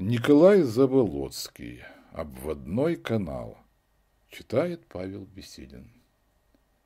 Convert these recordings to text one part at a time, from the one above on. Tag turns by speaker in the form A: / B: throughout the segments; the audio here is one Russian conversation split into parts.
A: Николай Заболоцкий. Обводной канал. Читает Павел Беседин.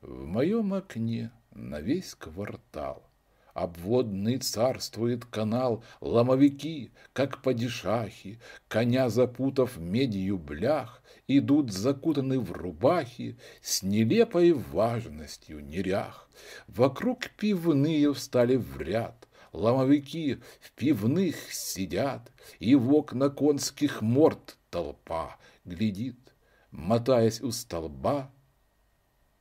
A: В моем окне на весь квартал Обводный царствует канал, ломовики, как падишахи, Коня запутав медью блях, Идут закутаны в рубахи, с нелепой важностью нерях. Вокруг пивные встали в ряд — ломовики в пивных сидят, и в окна конских морд толпа глядит, мотаясь у столба,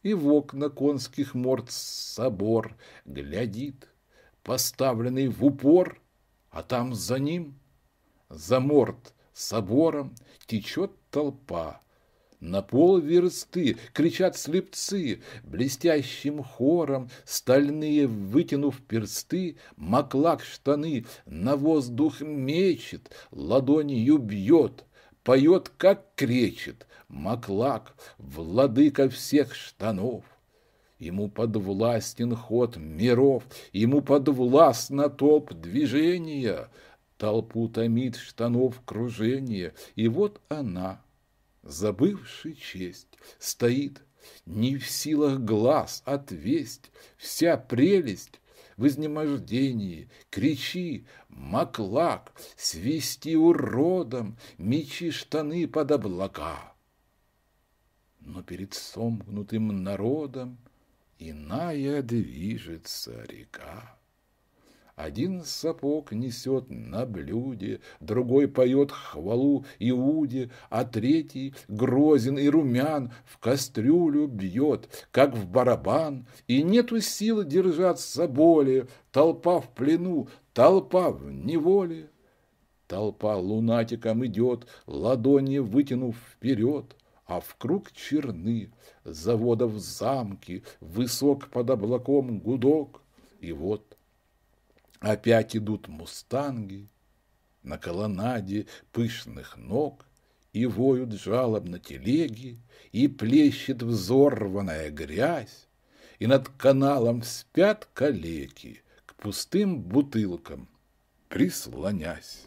A: и в окна конских морд собор глядит, поставленный в упор, а там за ним, за морд собором, течет толпа, на полверсты кричат слепцы, блестящим хором стальные вытянув персты, маклак штаны на воздух мечет, ладонью бьет, поет, как кречет, маклак, владыка всех штанов. Ему подвластен ход миров, ему подвластно топ движения, толпу томит штанов кружение, и вот она — забывший честь, стоит, не в силах глаз отвесть, вся прелесть в изнемождении, кричи, маклак, свисти уродом, мечи штаны под облака. Но перед сомкнутым народом иная движется река. Один сапог несет на блюде, другой поет хвалу Иуде, а третий грозен и румян в кастрюлю бьет, как в барабан, и нету силы держаться боли, толпа в плену, толпа в неволе. Толпа лунатиком идет, ладони вытянув вперед, а в круг черны, заводов замки, высок под облаком гудок, и вот Опять идут мустанги на колоннаде пышных ног, И воют жалобно телеги, и плещет взорванная грязь, И над каналом спят калеки к пустым бутылкам, прислонясь.